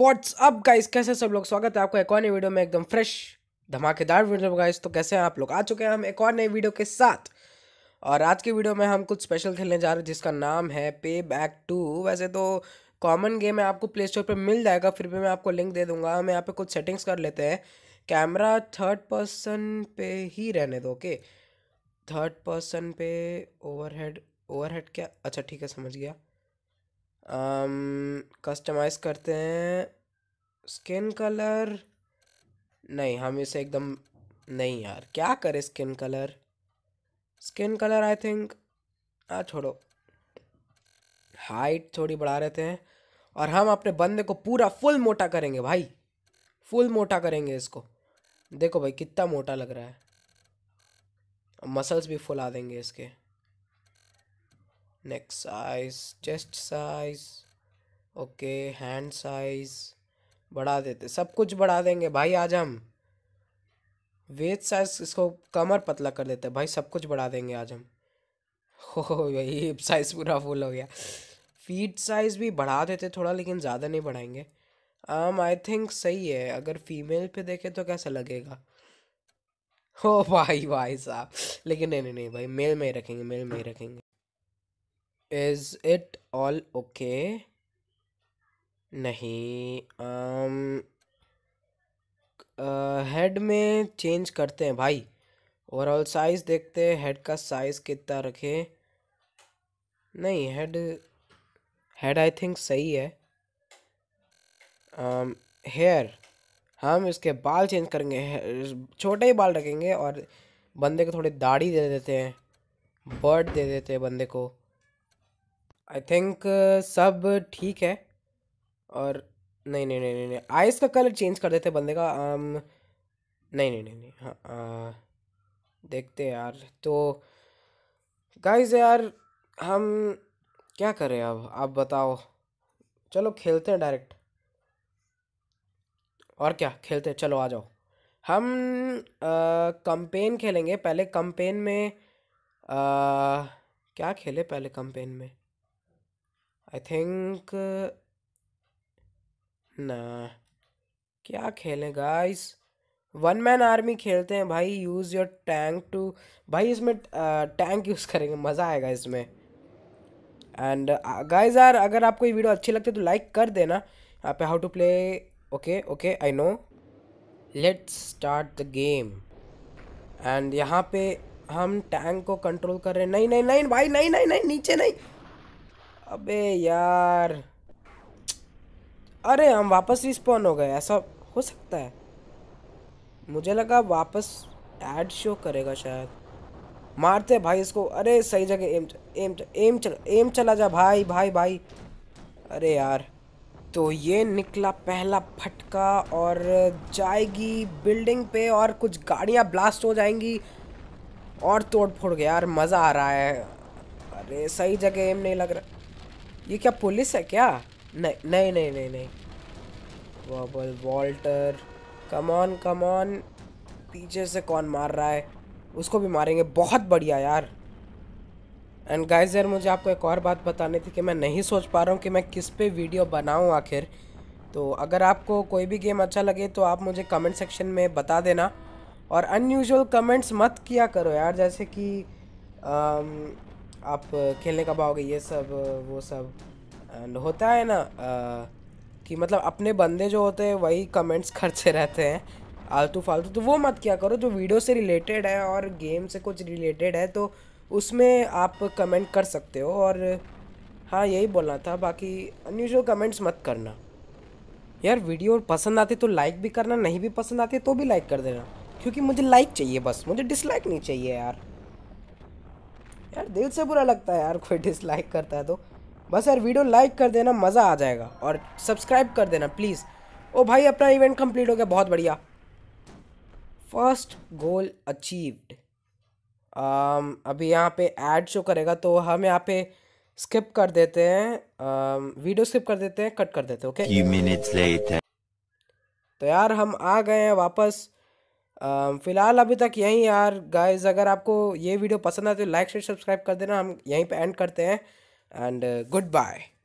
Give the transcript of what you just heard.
WhatsApp guys कैसे सब लोग स्वागत है आपको एक और नई वीडियो में एकदम फ्रेश धमाकेदार वीडियो गाइस तो कैसे हैं आप लोग आ चुके हैं हम एक और नई वीडियो के साथ और आज की वीडियो में हम कुछ स्पेशल खेलने जा रहे हैं जिसका नाम है पे बैक टू वैसे तो कॉमन गेम है आपको प्ले स्टोर पर मिल जाएगा फिर भी मैं आपको लिंक दे दूंगा हम यहाँ पर कुछ सेटिंग्स कर लेते हैं कैमरा थर्ड पर्सन पे ही रहने दो ओके थर्ड पर्सन पे ओवरहेड ओवरहेड क्या अच्छा ठीक है समझ गया um, कस्टमाइज़ करते हैं स्किन कलर नहीं हम इसे एकदम नहीं यार क्या करें skin colour skin colour I think हाँ छोड़ो हाइट थोड़ी बढ़ा रहते हैं और हम अपने बंदे को पूरा फुल मोटा करेंगे भाई फुल मोटा करेंगे इसको देखो भाई कितना मोटा लग रहा है मसल्स भी फुला देंगे इसके neck size chest size okay hand size बढ़ा देते सब कुछ बढ़ा देंगे भाई आज हम वेज साइज इसको कमर पतला कर देते भाई सब कुछ बढ़ा देंगे आज हम हो यही हिप साइज पूरा फुल हो गया फीट साइज भी बढ़ा देते थोड़ा लेकिन ज़्यादा नहीं बढ़ाएंगे आम आई थिंक सही है अगर फीमेल पे देखे तो कैसा लगेगा हो भाई भाई साहब लेकिन नहीं नहीं नहीं भाई मेल में ही रखेंगे मेल में ही रखेंगे इज़ इट ऑल ओके नहीं आम, आ, हेड में चेंज करते हैं भाई ओवरऑल साइज़ देखते हैं हेड का साइज़ कितना रखें नहीं हेड हेड आई थिंक सही है आम, um, हेयर हम इसके बाल चेंज करेंगे छोटे ही बाल रखेंगे और बंदे को थोड़ी दाढ़ी दे देते हैं बर्ड दे देते हैं बंदे को आई थिंक uh, सब ठीक है और नहीं नहीं नहीं नहीं नहीं आइस का कलर चेंज कर देते बंदे का आम um, नहीं नहीं नहीं नहीं हाँ आ, देखते यार तो गाइस यार हम क्या करें अब आप बताओ चलो खेलते हैं डायरेक्ट और क्या खेलते हैं चलो आ जाओ हम कंपेन खेलेंगे पहले कंपेन में आ, क्या खेले पहले कंपेन में आई थिंक ना क्या खेलें गाइस वन मैन आर्मी खेलते हैं भाई यूज़ योर टैंक टू भाई इसमें टैंक यूज़ करेंगे मज़ा आएगा इसमें एंड गाइज यार अगर आपको ये वीडियो अच्छी लगती है तो लाइक कर देना यहाँ पे how to play okay okay I know let's start the game and यहाँ पे हम टैंक को कंट्रोल कर रहे हैं नहीं नहीं नहीं भाई नहीं नहीं नहीं नीचे नहीं अबे यार अरे हम वापस रिस्पॉन्ड हो गए ऐसा हो सकता है मुझे लगा वापस एड शो करेगा शायद मारते भाई इसको अरे सही जगह एम एम एम चल एम चला जा भाई भाई भाई अरे यार तो ये निकला पहला फटका और जाएगी बिल्डिंग पे और कुछ गाड़ियाँ ब्लास्ट हो जाएंगी और तोड़ फोड़ गया यार मज़ा आ रहा है अरे सही जगह एम नहीं लग रहा ये क्या पुलिस है क्या नहीं नहीं नहीं नहीं नहीं वॉबल वॉल्टर कमॉन कमॉन पीछे से कौन मार रहा है उसको भी मारेंगे बहुत बढ़िया यार एंड गाइस यार मुझे आपको एक और बात बतानी थी कि मैं नहीं सोच पा रहा हूँ कि मैं किस पे वीडियो बनाऊँ आखिर तो अगर आपको कोई भी गेम अच्छा लगे तो आप मुझे कमेंट सेक्शन में बता देना और अनयूजल कमेंट्स मत किया करो यार जैसे कि आम, आप खेलने कब आओगे ये सब वो सब होता है ना कि मतलब अपने बंदे जो होते हैं वही कमेंट्स खर्चे रहते हैं आलतू फालतू तो वो मत क्या करो जो वीडियो से रिलेटेड है और गेम से कुछ रिलेटेड है तो उसमें आप कमेंट कर सकते हो और हाँ यही बोलना था बाकी अनयूजल कमेंट्स मत करना यार वीडियो पसंद आती तो लाइक भी करना नहीं भी पसंद आती तो भी लाइक कर देना क्योंकि मुझे लाइक चाहिए बस मुझे डिसलाइक नहीं चाहिए यार यार दिल से बुरा लगता है यार कोई डिसलाइक करता है तो बस यार वीडियो लाइक कर देना मज़ा आ जाएगा और सब्सक्राइब कर देना प्लीज़ ओ भाई अपना इवेंट कंप्लीट हो गया बहुत बढ़िया फर्स्ट गोल अचीव्ड अभी यहाँ पे ऐड शो करेगा तो हम यहाँ पे स्किप कर देते हैं वीडियो um, स्किप कर देते हैं कट कर देते हैं ओके तो यार हम आ गए हैं वापस um, फ़िलहाल अभी तक यहीं यार गाइज अगर आपको ये वीडियो पसंद आए तो लाइक शेयर सब्सक्राइब कर देना हम यहीं पर एंड करते हैं and uh, goodbye